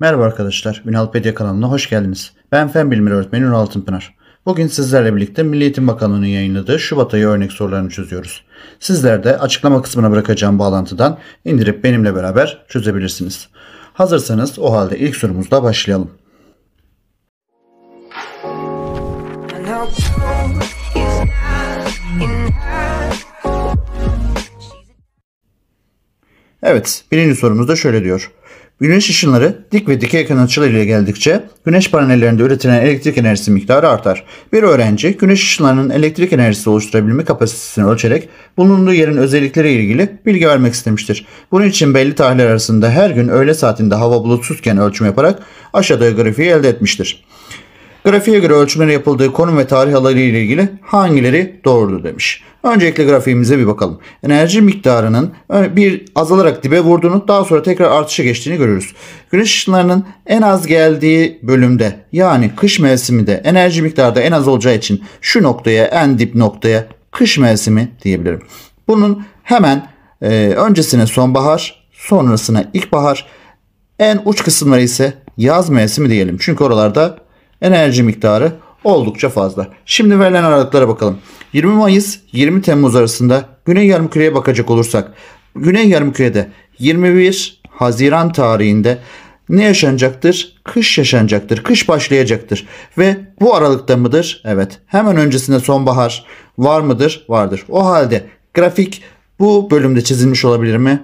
Merhaba arkadaşlar, Ünalpedia kanalına hoş geldiniz. Ben Fen Bilimleri Öğretmeni Ünal Altınpınar. Bugün sizlerle birlikte Milli Eğitim Bakanlığı'nın yayınladığı Şubat ayı örnek sorularını çözüyoruz. Sizler de açıklama kısmına bırakacağım bağlantıdan indirip benimle beraber çözebilirsiniz. Hazırsanız o halde ilk sorumuzla başlayalım. Evet, birinci sorumuz da şöyle diyor. Güneş ışınları dik ve dikey yakın açılarıyla geldikçe güneş panellerinde üretilen elektrik enerjisi miktarı artar. Bir öğrenci güneş ışınlarının elektrik enerjisi oluşturabilme kapasitesini ölçerek bulunduğu yerin özellikleri ile ilgili bilgi vermek istemiştir. Bunun için belli tarihler arasında her gün öğle saatinde hava bulutsuzken ölçüm yaparak aşağıda grafiği elde etmiştir. Grafiğe göre ölçümler yapıldığı konum ve tarih alanı ile ilgili hangileri doğrudur demiş. Öncelikle grafiğimize bir bakalım. Enerji miktarının bir azalarak dibe vurduğunu daha sonra tekrar artışa geçtiğini görüyoruz. Güneş ışınlarının en az geldiği bölümde yani kış mevsiminde enerji miktarı da en az olacağı için şu noktaya en dip noktaya kış mevsimi diyebilirim. Bunun hemen e, öncesine sonbahar sonrasına ilkbahar en uç kısımları ise yaz mevsimi diyelim. Çünkü oralarda enerji miktarı oldukça fazla. Şimdi verilen aralıklara bakalım. 20 Mayıs 20 Temmuz arasında Güney Yarımküre'ye bakacak olursak Güney Yarımküre'de 21 Haziran tarihinde ne yaşanacaktır? Kış yaşanacaktır. Kış başlayacaktır. Ve bu aralıkta mıdır? Evet. Hemen öncesinde sonbahar var mıdır? Vardır. O halde grafik bu bölümde çizilmiş olabilir mi?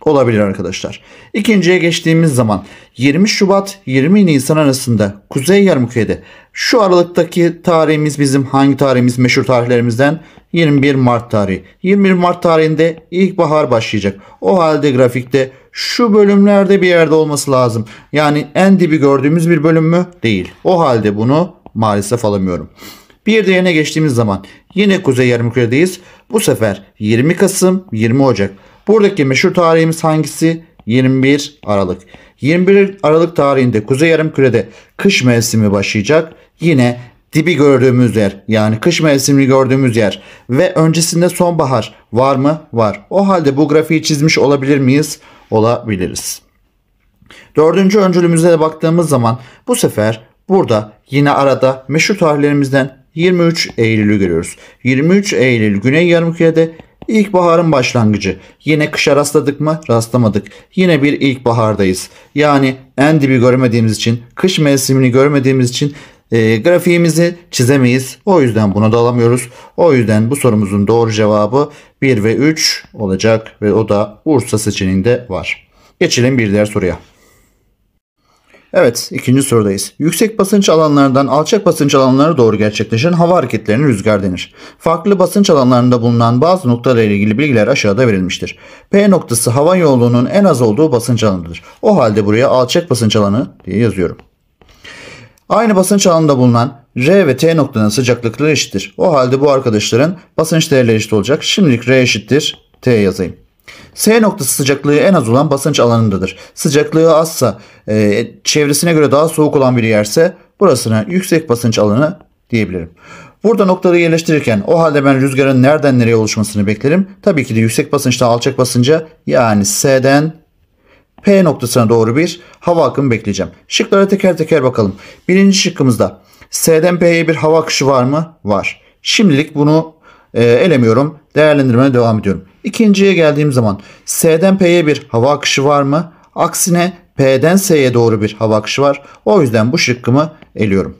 Olabilir arkadaşlar. İkinciye geçtiğimiz zaman 20 Şubat 20 Nisan arasında Kuzey Yarımküre'de şu aralıktaki tarihimiz bizim hangi tarihimiz meşhur tarihlerimizden? 21 Mart tarihi. 21 Mart tarihinde ilkbahar başlayacak. O halde grafikte şu bölümlerde bir yerde olması lazım. Yani en dibi gördüğümüz bir bölüm mü? Değil. O halde bunu maalesef alamıyorum. Bir diğerine geçtiğimiz zaman yine Kuzey Yarımküre'deyiz. Bu sefer 20 Kasım 20 Ocak. Buradaki meşhur tarihimiz hangisi? 21 Aralık. 21 Aralık tarihinde Kuzey Yarımküre'de kış mevsimi başlayacak. Yine dibi gördüğümüz yer yani kış mevsimini gördüğümüz yer ve öncesinde sonbahar var mı? Var. O halde bu grafiği çizmiş olabilir miyiz? Olabiliriz. Dördüncü öncülümüze de baktığımız zaman bu sefer burada yine arada meşhur tarihlerimizden 23 Eylül'ü görüyoruz. 23 Eylül Güney Yarımküre'de İlkbaharın başlangıcı. Yine kışa rastladık mı? Rastlamadık. Yine bir ilkbahardayız. Yani en dibi görmediğimiz için, kış mevsimini görmediğimiz için e, grafiğimizi çizemeyiz. O yüzden bunu da alamıyoruz. O yüzden bu sorumuzun doğru cevabı 1 ve 3 olacak ve o da Bursa seçeneğinde var. Geçelim bir diğer soruya. Evet ikinci sorudayız. Yüksek basınç alanlardan alçak basınç alanlara doğru gerçekleşen hava hareketlerine rüzgar denir. Farklı basınç alanlarında bulunan bazı noktalarla ilgili bilgiler aşağıda verilmiştir. P noktası hava yoğunluğunun en az olduğu basınç alanıdır. O halde buraya alçak basınç alanı diye yazıyorum. Aynı basınç alanında bulunan R ve T noktalarının sıcaklıkları eşittir. O halde bu arkadaşların basınç değerleri eşit olacak. Şimdilik R eşittir T yazayım. S noktası sıcaklığı en az olan basınç alanındadır. Sıcaklığı azsa e, çevresine göre daha soğuk olan bir yerse burasına yüksek basınç alanı diyebilirim. Burada noktaları yerleştirirken o halde ben rüzgarın nereden nereye oluşmasını beklerim. Tabii ki de yüksek basınçta alçak basınca yani S'den P noktasına doğru bir hava akımı bekleyeceğim. Şıklara teker teker bakalım. Birinci şıkkımızda S'den P'ye bir hava akışı var mı? Var. Şimdilik bunu e, elemiyorum. Değerlendirmeye devam ediyorum. İkinciye geldiğim zaman S'den P'ye bir hava akışı var mı? Aksine P'den S'ye doğru bir hava akışı var. O yüzden bu şıkkımı eliyorum.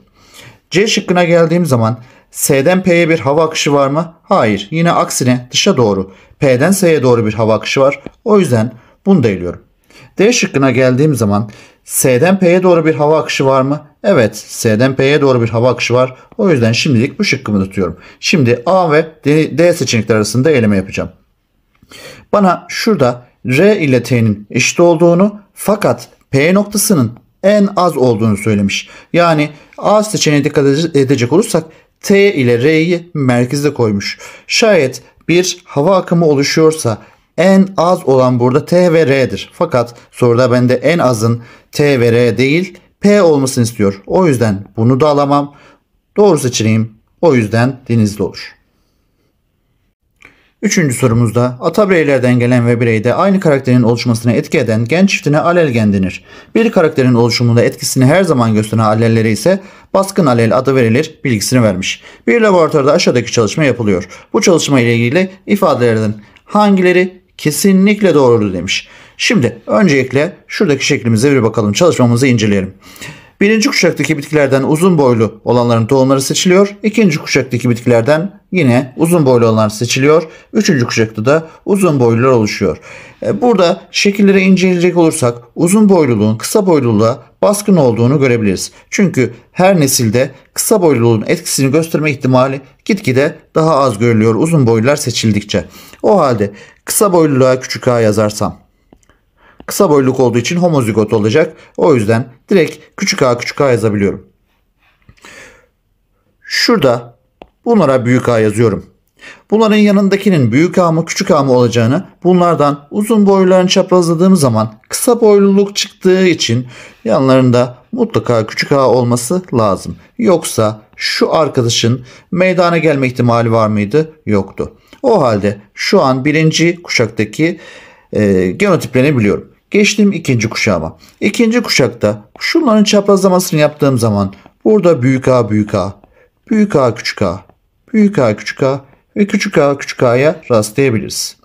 C şıkkına geldiğim zaman S'den P'ye bir hava akışı var mı? Hayır. Yine aksine dışa doğru P'den S'ye doğru bir hava akışı var. O yüzden bunu da eliyorum. D şıkkına geldiğim zaman S'den P'ye doğru bir hava akışı var mı? Evet S'den P'ye doğru bir hava akışı var. O yüzden şimdilik bu şıkkımı tutuyorum. Şimdi A ve D seçenekler arasında eleme yapacağım. Bana şurada R ile T'nin eşit olduğunu fakat P noktasının en az olduğunu söylemiş. Yani A seçeneğine dikkat edecek olursak T ile R'yi merkezde koymuş. Şayet bir hava akımı oluşuyorsa en az olan burada T ve R'dir. Fakat soruda bende en azın T ve R değil P olmasını istiyor. O yüzden bunu da alamam. Doğru seçeneğim o yüzden denizli olur. Üçüncü sorumuzda ata bireylerden gelen ve bireyde aynı karakterin oluşmasına etki eden gen çiftine alelgen denir. Bir karakterin oluşumunda etkisini her zaman gösteren allellere ise baskın alel adı verilir bilgisini vermiş. Bir laboratuvarda aşağıdaki çalışma yapılıyor. Bu çalışma ile ilgili ifadelerden hangileri kesinlikle doğrudur demiş. Şimdi öncelikle şuradaki şeklimize bir bakalım. Çalışmamızı inceleyelim. Birinci kuşaktaki bitkilerden uzun boylu olanların tohumları seçiliyor. İkinci kuşaktaki bitkilerden yine uzun boylu olanlar seçiliyor. Üçüncü kuşakta da uzun boylular oluşuyor. E, burada şekillere inceleyecek olursak uzun boyluluğun kısa boyluluğa baskın olduğunu görebiliriz. Çünkü her nesilde kısa boyluluğun etkisini gösterme ihtimali gitgide daha az görülüyor uzun boylular seçildikçe. O halde kısa boyluluğa küçük a yazarsam Kısa boyluk olduğu için homozigot olacak. O yüzden direkt küçük a küçük a yazabiliyorum. Şurada bunlara büyük a yazıyorum. Bunların yanındakinin büyük A mı küçük A mı olacağını bunlardan uzun boylularını çaprazladığım zaman kısa boyluluk çıktığı için yanlarında mutlaka küçük A olması lazım. Yoksa şu arkadaşın meydana gelme ihtimali var mıydı? Yoktu. O halde şu an birinci kuşaktaki e, genotiplerini biliyorum. Geçtim ikinci kuşağıma. İkinci kuşakta şunların çaprazlamasını yaptığım zaman burada büyük A büyük A, büyük A küçük A, büyük A küçük A ve küçük A küçük A'ya rastlayabiliriz.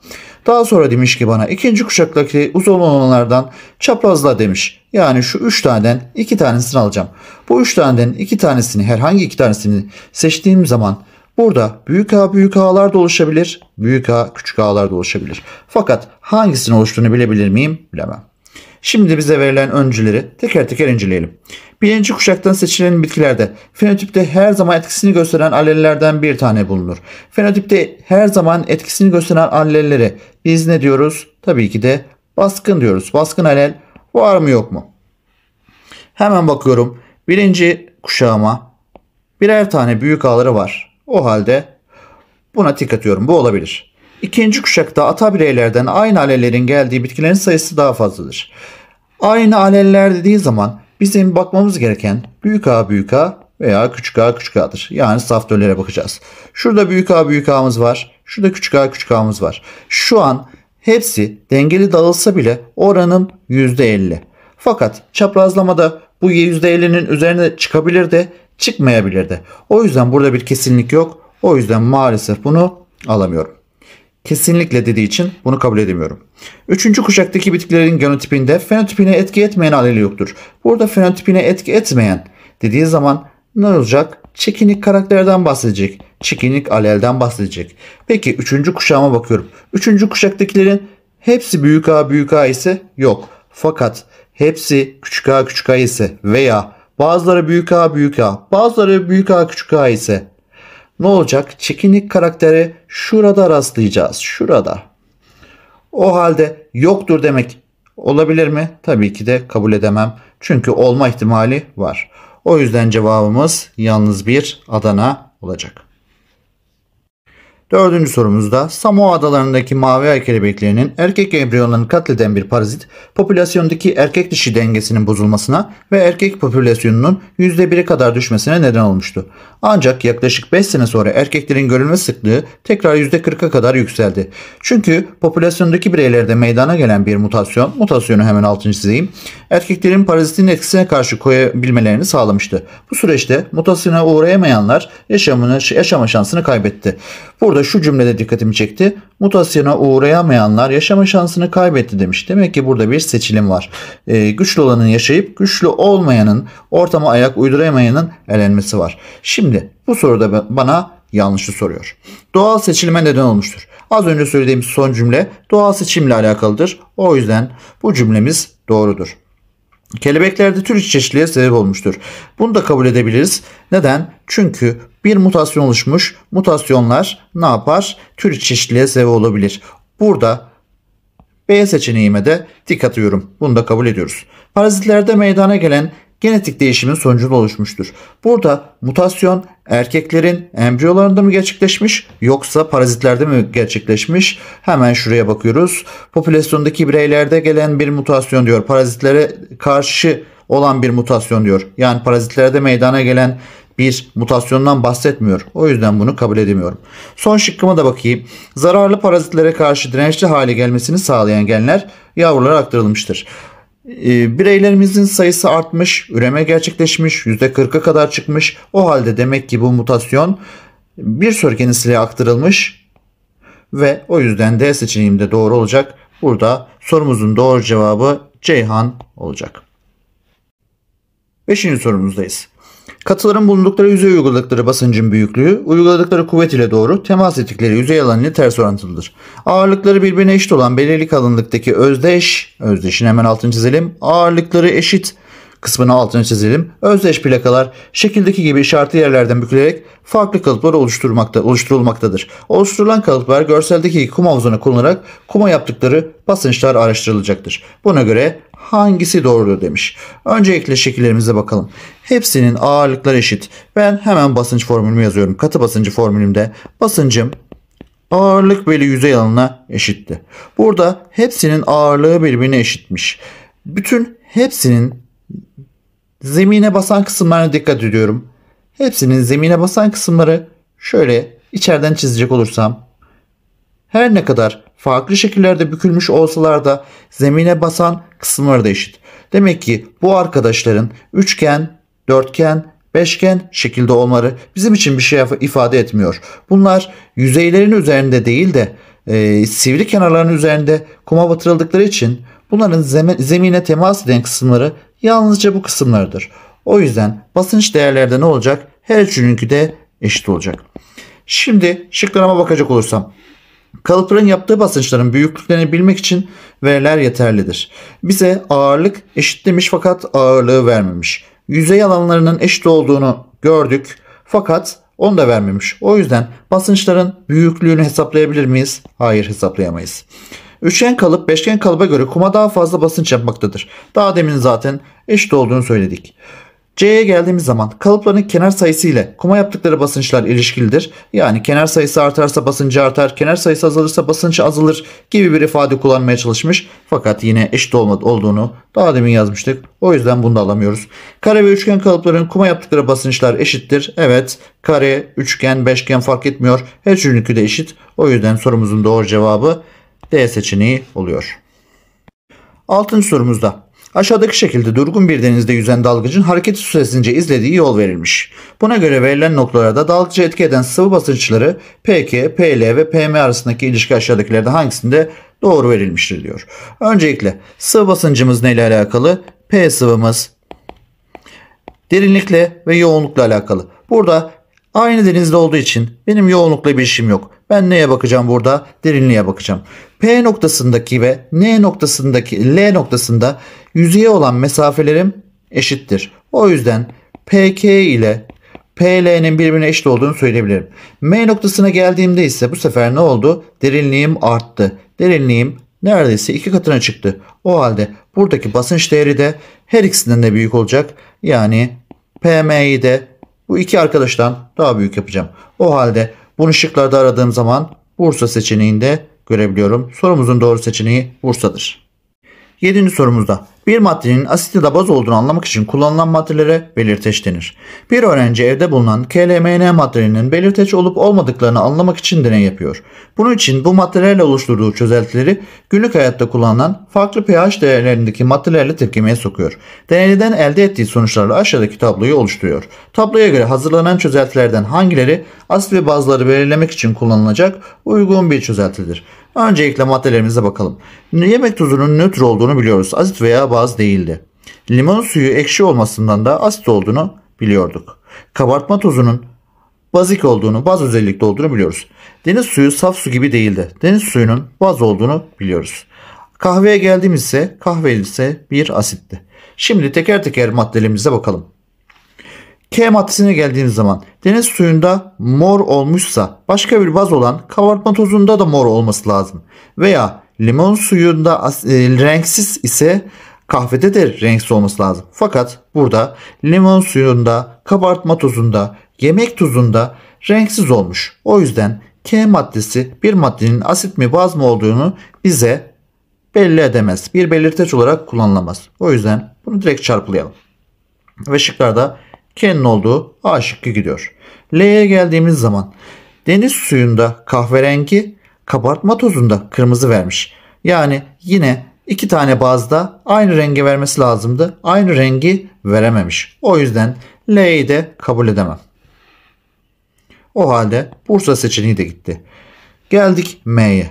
Daha sonra demiş ki bana ikinci kuşaktaki uzun olanlardan çaprazla demiş. Yani şu üç taneden iki tanesini alacağım. Bu üç taneden iki tanesini herhangi iki tanesini seçtiğim zaman Burada büyük A büyük A'lar da oluşabilir. Büyük A küçük A'lar da oluşabilir. Fakat hangisinin oluştuğunu bilebilir miyim? Bilemem. Şimdi bize verilen öncüleri teker teker inceleyelim. Birinci kuşaktan seçilen bitkilerde fenotipte her zaman etkisini gösteren alellerden bir tane bulunur. Fenotipte her zaman etkisini gösteren allellere biz ne diyoruz? Tabii ki de baskın diyoruz. Baskın alel var mı yok mu? Hemen bakıyorum. Birinci kuşağıma birer tane büyük ağları var. O halde buna tik atıyorum. Bu olabilir. İkinci kuşakta ata bireylerden aynı alellerin geldiği bitkilerin sayısı daha fazladır. Aynı aleller dediği zaman bizim bakmamız gereken büyük A büyük A veya küçük A küçük A'dır. Yani saftörlere bakacağız. Şurada büyük A büyük A'mız var. Şurada küçük A küçük A'mız var. Şu an hepsi dengeli dağılsa bile oranım %50. Fakat çaprazlamada bu %50'nin üzerine çıkabilir de çıkmayabilirdi. O yüzden burada bir kesinlik yok. O yüzden maalesef bunu alamıyorum. Kesinlikle dediği için bunu kabul edemiyorum. Üçüncü kuşaktaki bitkilerin genotipinde fenotipine etki etmeyen aleli yoktur. Burada fenotipine etki etmeyen dediği zaman ne olacak? Çekinik karakterden bahsedecek. Çekinik alelden bahsedecek. Peki üçüncü kuşağıma bakıyorum. Üçüncü kuşaktakilerin hepsi büyük A büyük A ise yok. Fakat hepsi küçük A küçük A ise veya Bazıları büyük A büyük A. Bazıları büyük A küçük A ise ne olacak? Çekinik karakteri şurada rastlayacağız. Şurada. O halde yoktur demek olabilir mi? Tabii ki de kabul edemem. Çünkü olma ihtimali var. O yüzden cevabımız yalnız bir Adana olacak. Dördüncü sorumuzda Samoa adalarındaki mavi ay kelebeklerinin erkek embriyolarını katleden bir parazit popülasyondaki erkek dişi dengesinin bozulmasına ve erkek popülasyonunun %1'e kadar düşmesine neden olmuştu. Ancak yaklaşık 5 sene sonra erkeklerin görülme sıklığı tekrar %40'a kadar yükseldi. Çünkü popülasyondaki bireylerde meydana gelen bir mutasyon, mutasyonu hemen altını çizeyim, erkeklerin parazitin etkisine karşı koyabilmelerini sağlamıştı. Bu süreçte mutasyona uğrayamayanlar yaşamını, yaşama şansını kaybetti. Burada Burada şu cümlede dikkatimi çekti. Mutasyona uğrayamayanlar yaşama şansını kaybetti demiş. Demek ki burada bir seçilim var. Ee, güçlü olanın yaşayıp güçlü olmayanın ortama ayak uyduramayanın elenmesi var. Şimdi bu soruda bana yanlışı soruyor. Doğal seçilime neden olmuştur. Az önce söylediğimiz son cümle doğal seçimle alakalıdır. O yüzden bu cümlemiz doğrudur. Kelebeklerde tür iç çeşitliliğe sebep olmuştur. Bunu da kabul edebiliriz. Neden? Çünkü bir mutasyon oluşmuş. Mutasyonlar ne yapar? Tür iç çeşitliliğe sebep olabilir. Burada B seçeneğime de dikkat ediyorum. Bunu da kabul ediyoruz. Parazitlerde meydana gelen genetik değişimin sonucunda oluşmuştur. Burada mutasyon erkeklerin embriyolarında mı gerçekleşmiş yoksa parazitlerde mi gerçekleşmiş? Hemen şuraya bakıyoruz. Popülasyondaki bireylerde gelen bir mutasyon diyor. Parazitlere karşı olan bir mutasyon diyor. Yani parazitlerde meydana gelen bir mutasyondan bahsetmiyor. O yüzden bunu kabul edemiyorum. Son şıkkıma da bakayım. Zararlı parazitlere karşı dirençli hale gelmesini sağlayan genler yavrulara aktarılmıştır. Ee, bireylerimizin sayısı artmış, üreme gerçekleşmiş, %40'a kadar çıkmış. O halde demek ki bu mutasyon bir sürgeni sileye aktarılmış ve o yüzden D seçeneğimde doğru olacak. Burada sorumuzun doğru cevabı Ceyhan olacak. Beşinci sorumuzdayız. Katıların bulundukları yüzeye uyguladıkları basıncın büyüklüğü, uyguladıkları kuvvet ile doğru temas ettikleri yüzey alanı ile ters orantılıdır. Ağırlıkları birbirine eşit olan belirli kalınlıktaki özdeş, özdeşin hemen altını çizelim, ağırlıkları eşit kısmını altını çizelim. Özdeş plakalar şekildeki gibi işaretli yerlerden bükülerek farklı kalıplar oluşturmakta, oluşturulmaktadır. Oluşturulan kalıplar görseldeki kum havuzuna konularak kuma yaptıkları basınçlar araştırılacaktır. Buna göre hangisi doğrudur demiş. Öncelikle şekillerimize bakalım. Hepsinin ağırlıkları eşit. Ben hemen basınç formülümü yazıyorum. Katı basıncı formülümde basıncım ağırlık bölü yüzey alanına eşitti. Burada hepsinin ağırlığı birbirine eşitmiş. Bütün hepsinin zemine basan kısımlarına dikkat ediyorum. Hepsinin zemine basan kısımları şöyle içeriden çizecek olursam her ne kadar farklı şekillerde bükülmüş olsalar da zemine basan kısımları da eşit. Demek ki bu arkadaşların üçgen, dörtgen, beşgen şekilde olmaları bizim için bir şey ifade etmiyor. Bunlar yüzeylerin üzerinde değil de e, sivri kenarların üzerinde kuma batırıldıkları için bunların zemine temas eden kısımları yalnızca bu kısımlardır. O yüzden basınç değerlerde ne olacak? Her üçününki de eşit olacak. Şimdi şıklarıma bakacak olursam Kalıpların yaptığı basınçların büyüklüklerini bilmek için veriler yeterlidir. Bize ağırlık eşit demiş fakat ağırlığı vermemiş. Yüzey alanlarının eşit olduğunu gördük fakat onu da vermemiş. O yüzden basınçların büyüklüğünü hesaplayabilir miyiz? Hayır hesaplayamayız. Üçgen kalıp beşgen kalıba göre kuma daha fazla basınç yapmaktadır. Daha demin zaten eşit olduğunu söyledik. C'ye geldiğimiz zaman kalıpların kenar sayısı ile kuma yaptıkları basınçlar ilişkilidir. Yani kenar sayısı artarsa basıncı artar, kenar sayısı azalırsa basınç azalır gibi bir ifade kullanmaya çalışmış. Fakat yine eşit olduğunu daha demin yazmıştık. O yüzden bunu da alamıyoruz. Kare ve üçgen kalıpların kuma yaptıkları basınçlar eşittir. Evet kare, üçgen, beşgen fark etmiyor. Her üçüncü de eşit. O yüzden sorumuzun doğru cevabı D seçeneği oluyor. Altıncı sorumuzda Aşağıdaki şekilde durgun bir denizde yüzen dalgıcın hareketi süresince izlediği yol verilmiş. Buna göre verilen noktalarda dalgıcı etki eden sıvı basınçları PK, PL ve PM arasındaki ilişki aşağıdakilerde hangisinde doğru verilmiştir diyor. Öncelikle sıvı basıncımız neyle alakalı? P sıvımız derinlikle ve yoğunlukla alakalı. Burada aynı denizde olduğu için benim yoğunlukla bir işim yok. Ben neye bakacağım burada? Derinliğe bakacağım. P noktasındaki ve N noktasındaki L noktasında yüzeye olan mesafelerim eşittir. O yüzden PK ile PL'nin birbirine eşit olduğunu söyleyebilirim. M noktasına geldiğimde ise bu sefer ne oldu? Derinliğim arttı. Derinliğim neredeyse iki katına çıktı. O halde buradaki basınç değeri de her ikisinden de büyük olacak. Yani PM'yi de bu iki arkadaştan daha büyük yapacağım. O halde bunu şıklarda aradığım zaman Bursa seçeneğinde görebiliyorum. Sorumuzun doğru seçeneği Bursa'dır. Yedinci sorumuzda bir maddenin asit ya da baz olduğunu anlamak için kullanılan maddelere belirteç denir. Bir öğrenci evde bulunan KLMN maddelerinin belirteç olup olmadıklarını anlamak için deney yapıyor. Bunun için bu maddelerle oluşturduğu çözeltileri günlük hayatta kullanılan farklı pH değerlerindeki maddelerle tepkimeye sokuyor. Deneyden elde ettiği sonuçlarla aşağıdaki tabloyu oluşturuyor. Tabloya göre hazırlanan çözeltilerden hangileri asit ve bazları belirlemek için kullanılacak uygun bir çözeltidir. Öncelikle maddelerimize bakalım. Yemek tuzunun nötr olduğunu biliyoruz. Asit veya baz değildi. Limon suyu ekşi olmasından da asit olduğunu biliyorduk. Kabartma tuzunun bazik olduğunu, baz özellikli olduğunu biliyoruz. Deniz suyu saf su gibi değildi. Deniz suyunun baz olduğunu biliyoruz. Kahveye geldiğimiz ise kahve ise bir asitti. Şimdi teker teker maddelerimize bakalım. K maddesine geldiğimiz zaman deniz suyunda mor olmuşsa başka bir baz olan kabartma tozunda da mor olması lazım. Veya limon suyunda e, renksiz ise kahvede de renksiz olması lazım. Fakat burada limon suyunda, kabartma tozunda, yemek tozunda renksiz olmuş. O yüzden K maddesi bir maddenin asit mi baz mı olduğunu bize belli edemez. Bir belirteç olarak kullanılamaz. O yüzden bunu direkt çarpılayalım. Ve şıklarda C'nin olduğu A şıkkı gidiyor. L'ye geldiğimiz zaman deniz suyunda kahverengi, kabartma tozunda kırmızı vermiş. Yani yine iki tane bazda aynı rengi vermesi lazımdı. Aynı rengi verememiş. O yüzden L'yi de kabul edemem. O halde Bursa seçeneği de gitti. Geldik M'ye.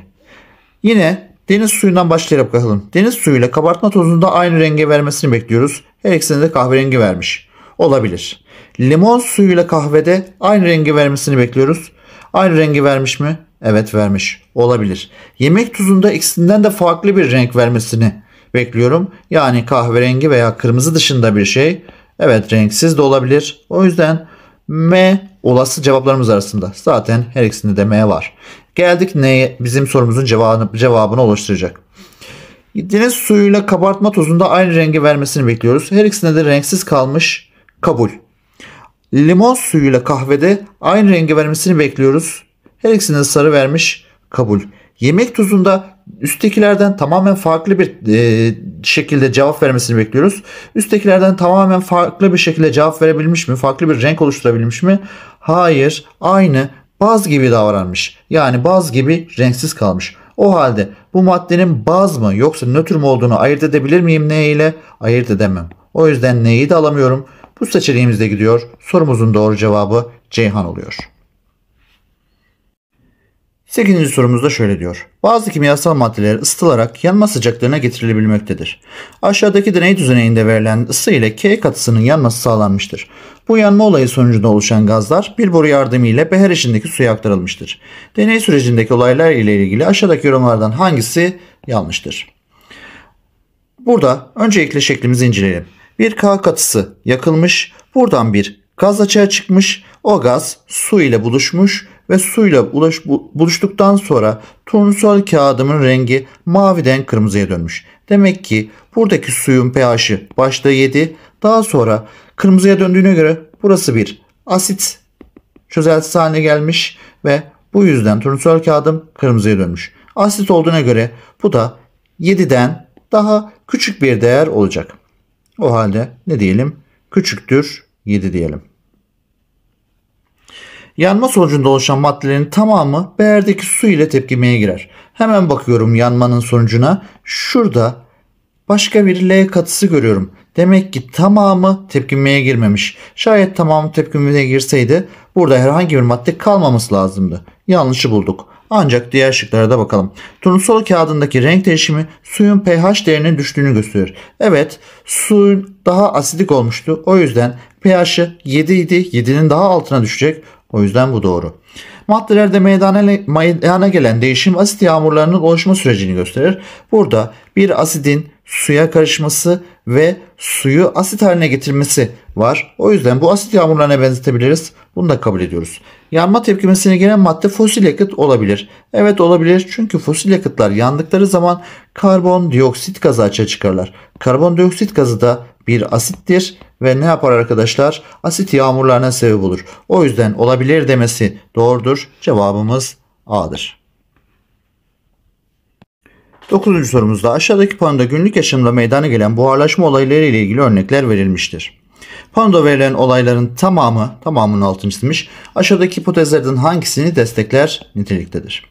Yine deniz suyundan başlayarak bakalım. Deniz suyuyla kabartma tozunda aynı rengi vermesini bekliyoruz. Her ikisine de kahverengi vermiş olabilir. Limon suyuyla kahvede aynı rengi vermesini bekliyoruz. Aynı rengi vermiş mi? Evet vermiş. Olabilir. Yemek tuzunda ikisinden de farklı bir renk vermesini bekliyorum. Yani kahverengi veya kırmızı dışında bir şey. Evet renksiz de olabilir. O yüzden M olası cevaplarımız arasında. Zaten her ikisinde de M var. Geldik neye? Bizim sorumuzun cevabını, cevabını oluşturacak. Deniz suyuyla kabartma tozunda aynı rengi vermesini bekliyoruz. Her ikisinde de renksiz kalmış Kabul. Limon suyuyla kahvede aynı rengi vermesini bekliyoruz. Her ikisine sarı vermiş. Kabul. Yemek tuzunda üsttekilerden tamamen farklı bir e, şekilde cevap vermesini bekliyoruz. Üsttekilerden tamamen farklı bir şekilde cevap verebilmiş mi? Farklı bir renk oluşturabilmiş mi? Hayır. Aynı. Baz gibi davranmış. Yani baz gibi renksiz kalmış. O halde bu maddenin baz mı yoksa nötr mü olduğunu ayırt edebilir miyim ne ile? Ayırt edemem. O yüzden neyi de alamıyorum. Bu seçeneğimiz de gidiyor. Sorumuzun doğru cevabı Ceyhan oluyor. 8. sorumuzda şöyle diyor. Bazı kimyasal maddeler ısıtılarak yanma sıcaklığına getirilebilmektedir. Aşağıdaki deney düzeneyinde verilen ısı ile K katısının yanması sağlanmıştır. Bu yanma olayı sonucunda oluşan gazlar bir boru yardımıyla beher içindeki suya aktarılmıştır. Deney sürecindeki olaylar ile ilgili aşağıdaki yorumlardan hangisi yanlıştır? Burada öncelikle şeklimizi inceleyelim. Bir K katısı yakılmış. Buradan bir gaz açığa çıkmış. O gaz su ile buluşmuş ve suyla ulaş, buluştuktan sonra turnusol kağıdımın rengi maviden kırmızıya dönmüş. Demek ki buradaki suyun pH'i başta 7 daha sonra kırmızıya döndüğüne göre burası bir asit çözeltisi haline gelmiş ve bu yüzden turnusol kağıdım kırmızıya dönmüş. Asit olduğuna göre bu da 7'den daha küçük bir değer olacak. O halde ne diyelim? Küçüktür 7 diyelim. Yanma sonucunda oluşan maddelerin tamamı beğerdeki su ile tepkimeye girer. Hemen bakıyorum yanmanın sonucuna. Şurada başka bir L katısı görüyorum. Demek ki tamamı tepkimeye girmemiş. Şayet tamamı tepkimeye girseydi burada herhangi bir madde kalmaması lazımdı. Yanlışı bulduk. Ancak diğer şıklara da bakalım. Turnusol kağıdındaki renk değişimi suyun pH değerinin düştüğünü gösterir. Evet suyun daha asidik olmuştu. O yüzden pH'i 7 idi. 7'nin daha altına düşecek. O yüzden bu doğru. Maddelerde meydana, meydana gelen değişim asit yağmurlarının oluşma sürecini gösterir. Burada bir asidin suya karışması ve suyu asit haline getirmesi var. O yüzden bu asit yağmurlarına benzetebiliriz. Bunu da kabul ediyoruz. Yanma tepkimesine gelen madde fosil yakıt olabilir. Evet olabilir çünkü fosil yakıtlar yandıkları zaman karbondioksit gazı açığa çıkarlar. Karbondioksit gazı da bir asittir ve ne yapar arkadaşlar? Asit yağmurlarına sebep olur. O yüzden olabilir demesi doğrudur. Cevabımız A'dır. 9. sorumuzda aşağıdaki panoda günlük yaşamda meydana gelen buharlaşma olayları ile ilgili örnekler verilmiştir. Panoda verilen olayların tamamı, tamamının altını çizmiş, aşağıdaki hipotezlerden hangisini destekler niteliktedir.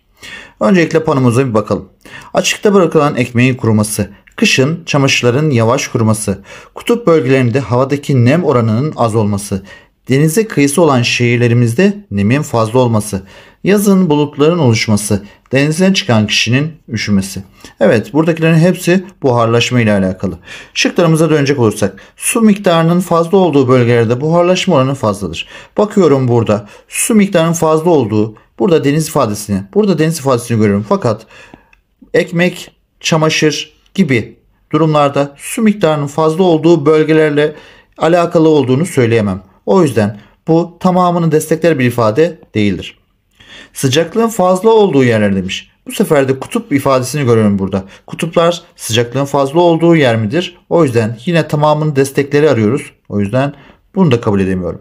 Öncelikle panumuza bir bakalım. Açıkta bırakılan ekmeğin kuruması, kışın çamaşırların yavaş kuruması, kutup bölgelerinde havadaki nem oranının az olması, denize kıyısı olan şehirlerimizde nemin fazla olması, Yazın bulutların oluşması, denize çıkan kişinin üşümesi. Evet buradakilerin hepsi buharlaşma ile alakalı. Şıklarımıza dönecek olursak su miktarının fazla olduğu bölgelerde buharlaşma oranı fazladır. Bakıyorum burada su miktarının fazla olduğu burada deniz ifadesini burada deniz ifadesini görüyorum. Fakat ekmek, çamaşır gibi durumlarda su miktarının fazla olduğu bölgelerle alakalı olduğunu söyleyemem. O yüzden bu tamamını destekler bir ifade değildir. Sıcaklığın fazla olduğu yerler demiş. Bu sefer de kutup ifadesini görüyorum burada. Kutuplar sıcaklığın fazla olduğu yer midir? O yüzden yine tamamının destekleri arıyoruz. O yüzden bunu da kabul edemiyorum.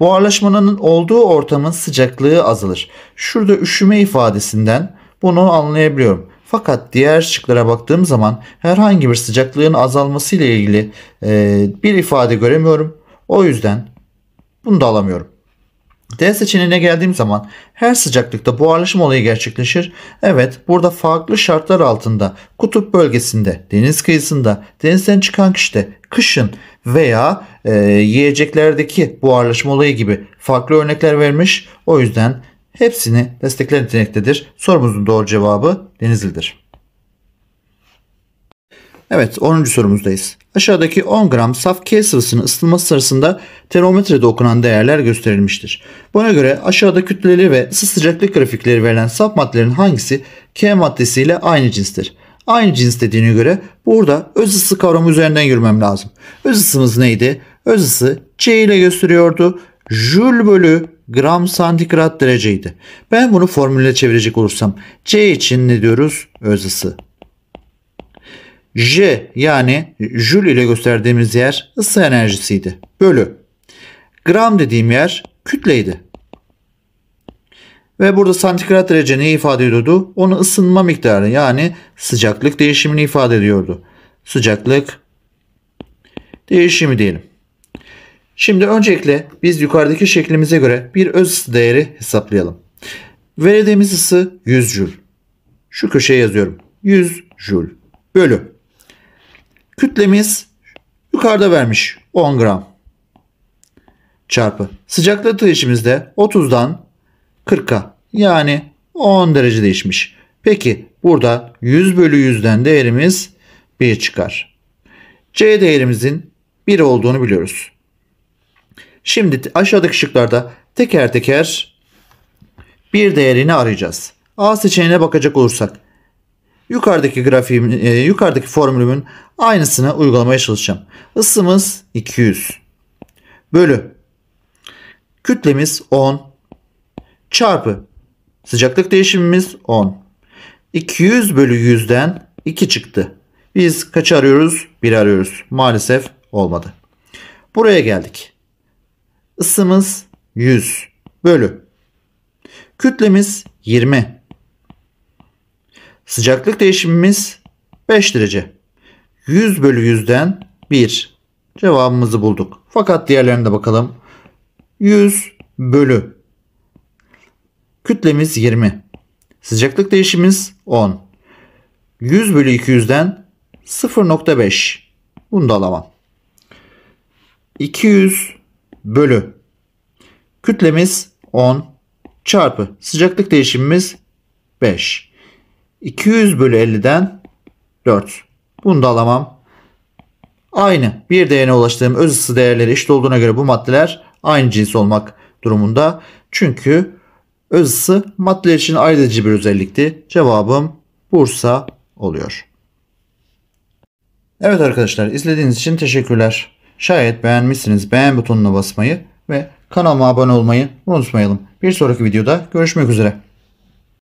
Buharlaşmanın olduğu ortamın sıcaklığı azalır. Şurada üşüme ifadesinden bunu anlayabiliyorum. Fakat diğer şıklara baktığım zaman herhangi bir sıcaklığın azalması ile ilgili bir ifade göremiyorum. O yüzden bunu da alamıyorum. D seçeneğine geldiğim zaman her sıcaklıkta buharlaşma olayı gerçekleşir. Evet burada farklı şartlar altında kutup bölgesinde, deniz kıyısında, denizden çıkan kişide, kışın veya e, yiyeceklerdeki buharlaşma olayı gibi farklı örnekler vermiş. O yüzden hepsini destekler niteliktedir. Sorumuzun doğru cevabı denizlidir. Evet 10. sorumuzdayız. Aşağıdaki 10 gram saf K sıvısının ısıtılması sırasında termometrede okunan değerler gösterilmiştir. Buna göre aşağıda kütleli ve ısı sıcaklık grafikleri verilen saf maddelerin hangisi K maddesiyle aynı cinstir? Aynı cins dediğine göre burada öz ısı kavramı üzerinden yürümem lazım. Öz ısımız neydi? Öz ısı C ile gösteriyordu. Joule bölü gram santigrat dereceydi. Ben bunu formüle çevirecek olursam C için ne diyoruz? Öz ısı. J yani jül ile gösterdiğimiz yer ısı enerjisiydi. Bölü. Gram dediğim yer kütleydi. Ve burada santigrat derece neyi ifade ediyordu? Onu ısınma miktarı yani sıcaklık değişimini ifade ediyordu. Sıcaklık değişimi diyelim. Şimdi öncelikle biz yukarıdaki şeklimize göre bir öz ısı değeri hesaplayalım. Verdiğimiz ısı 100 jül. Şu köşeye yazıyorum. 100 jül bölü Kütlemiz yukarıda vermiş 10 gram çarpı. Sıcaklık değişimizde 30'dan 40'a yani 10 derece değişmiş. Peki burada 100 bölü 100'den değerimiz 1 çıkar. C değerimizin 1 olduğunu biliyoruz. Şimdi aşağıdaki şıklarda teker teker bir değerini arayacağız. A seçeneğine bakacak olursak Yukarıdaki grafiğim, e, yukarıdaki formülümün aynısını uygulamaya çalışacağım. Isımız 200 bölü kütlemiz 10 çarpı sıcaklık değişimimiz 10. 200 bölü 100'den 2 çıktı. Biz kaç arıyoruz? 1 arıyoruz. Maalesef olmadı. Buraya geldik. Isımız 100 bölü. Kütlemiz 20 Sıcaklık değişimimiz 5 derece. 100 bölü 100'den 1. Cevabımızı bulduk. Fakat diğerlerine bakalım. 100 bölü. Kütlemiz 20. Sıcaklık değişimiz 10. 100 bölü 200'den 0.5. Bunu da alamam. 200 bölü. Kütlemiz 10 çarpı sıcaklık değişimimiz 5. 200 bölü 50'den 4. Bunu da alamam. Aynı bir değerine ulaştığım öz ısı değerleri eşit olduğuna göre bu maddeler aynı cins olmak durumunda. Çünkü öz ısı maddeler için ayrı bir özellikti. Cevabım Bursa oluyor. Evet arkadaşlar izlediğiniz için teşekkürler. Şayet beğenmişsiniz beğen butonuna basmayı ve kanalıma abone olmayı unutmayalım. Bir sonraki videoda görüşmek üzere.